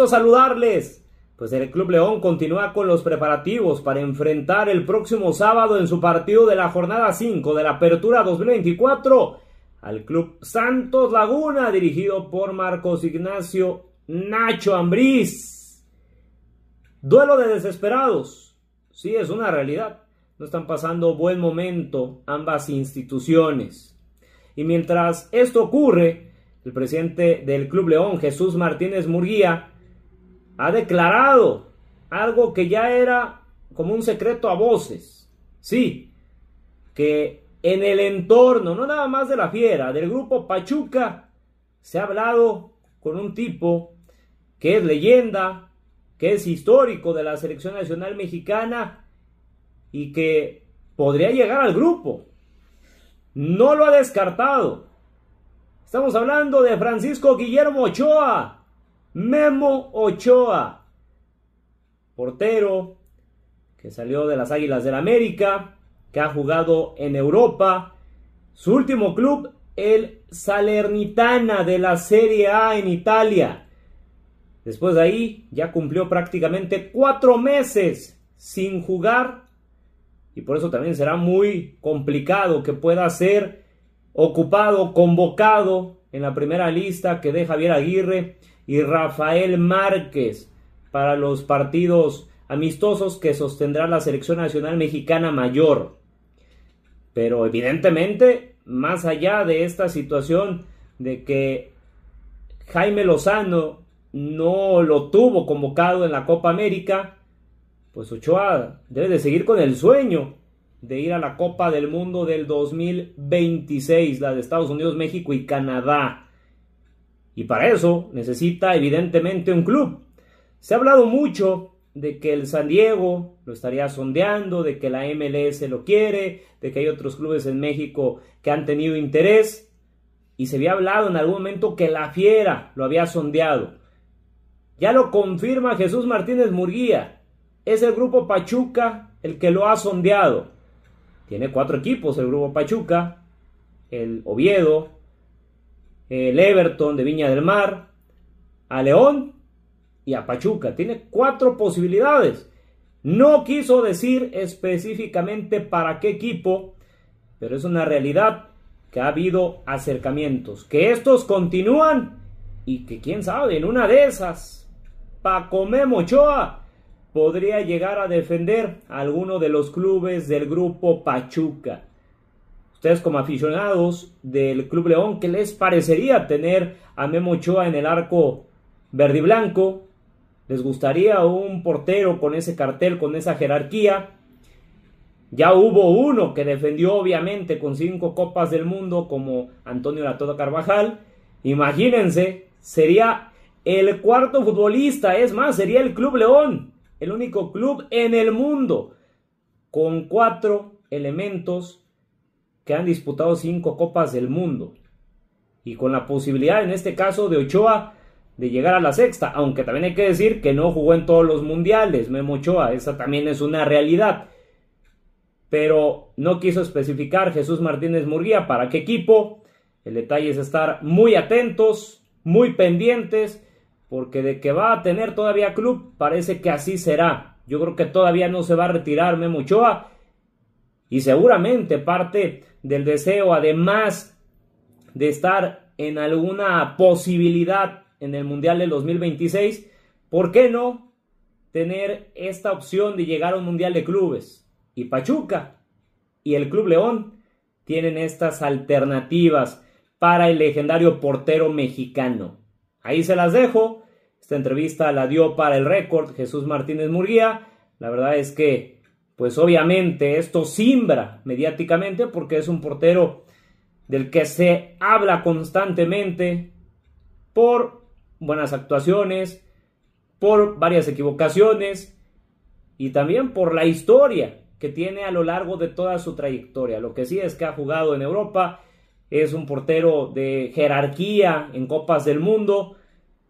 A saludarles. Pues el Club León continúa con los preparativos para enfrentar el próximo sábado en su partido de la jornada 5 de la Apertura 2024 al Club Santos Laguna, dirigido por Marcos Ignacio Nacho Ambriz. Duelo de desesperados. Sí, es una realidad. No están pasando buen momento ambas instituciones. Y mientras esto ocurre, el presidente del Club León, Jesús Martínez Murguía, ha declarado algo que ya era como un secreto a voces. Sí, que en el entorno, no nada más de la fiera, del grupo Pachuca, se ha hablado con un tipo que es leyenda, que es histórico de la selección nacional mexicana y que podría llegar al grupo. No lo ha descartado. Estamos hablando de Francisco Guillermo Ochoa, Memo Ochoa, portero que salió de las Águilas del la América, que ha jugado en Europa. Su último club, el Salernitana de la Serie A en Italia. Después de ahí ya cumplió prácticamente cuatro meses sin jugar y por eso también será muy complicado que pueda ser ocupado, convocado en la primera lista que deja Javier Aguirre y Rafael Márquez para los partidos amistosos que sostendrá la selección nacional mexicana mayor. Pero evidentemente, más allá de esta situación de que Jaime Lozano no lo tuvo convocado en la Copa América, pues Ochoa debe de seguir con el sueño de ir a la Copa del Mundo del 2026, la de Estados Unidos, México y Canadá. Y para eso necesita evidentemente un club. Se ha hablado mucho de que el San Diego lo estaría sondeando, de que la MLS lo quiere, de que hay otros clubes en México que han tenido interés. Y se había hablado en algún momento que la Fiera lo había sondeado. Ya lo confirma Jesús Martínez Murguía. Es el grupo Pachuca el que lo ha sondeado. Tiene cuatro equipos el grupo Pachuca, el Oviedo, el Everton de Viña del Mar, a León y a Pachuca. Tiene cuatro posibilidades. No quiso decir específicamente para qué equipo, pero es una realidad que ha habido acercamientos, que estos continúan y que quién sabe, en una de esas, Pacomé Mochoa podría llegar a defender alguno de los clubes del grupo Pachuca ustedes como aficionados del Club León, ¿qué les parecería tener a Memo Ochoa en el arco verde y blanco? ¿Les gustaría un portero con ese cartel, con esa jerarquía? Ya hubo uno que defendió obviamente con cinco copas del mundo como Antonio Latoda Carvajal. Imagínense, sería el cuarto futbolista, es más, sería el Club León, el único club en el mundo con cuatro elementos que han disputado cinco copas del mundo y con la posibilidad en este caso de Ochoa de llegar a la sexta, aunque también hay que decir que no jugó en todos los mundiales, Memo Ochoa, esa también es una realidad. Pero no quiso especificar Jesús Martínez Murguía para qué equipo. El detalle es estar muy atentos, muy pendientes, porque de que va a tener todavía club, parece que así será. Yo creo que todavía no se va a retirar Memo Ochoa y seguramente parte del deseo, además de estar en alguna posibilidad en el Mundial del 2026, ¿por qué no tener esta opción de llegar a un Mundial de Clubes? Y Pachuca y el Club León tienen estas alternativas para el legendario portero mexicano. Ahí se las dejo. Esta entrevista la dio para el récord Jesús Martínez Murguía. La verdad es que pues obviamente esto simbra mediáticamente porque es un portero del que se habla constantemente por buenas actuaciones, por varias equivocaciones y también por la historia que tiene a lo largo de toda su trayectoria. Lo que sí es que ha jugado en Europa, es un portero de jerarquía en Copas del Mundo,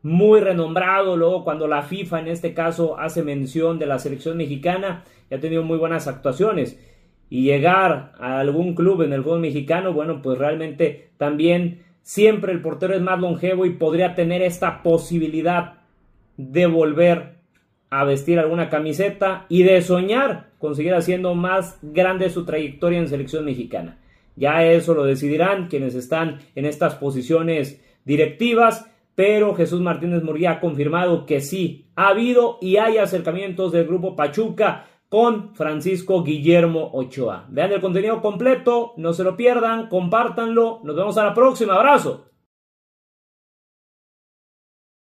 muy renombrado. Luego, cuando la FIFA en este caso hace mención de la selección mexicana, ya ha tenido muy buenas actuaciones. Y llegar a algún club en el fútbol mexicano, bueno, pues realmente también siempre el portero es más longevo y podría tener esta posibilidad de volver a vestir alguna camiseta y de soñar conseguir haciendo más grande su trayectoria en selección mexicana. Ya eso lo decidirán quienes están en estas posiciones directivas pero Jesús Martínez Murguía ha confirmado que sí, ha habido y hay acercamientos del grupo Pachuca con Francisco Guillermo Ochoa. Vean el contenido completo, no se lo pierdan, compártanlo, nos vemos a la próxima, abrazo.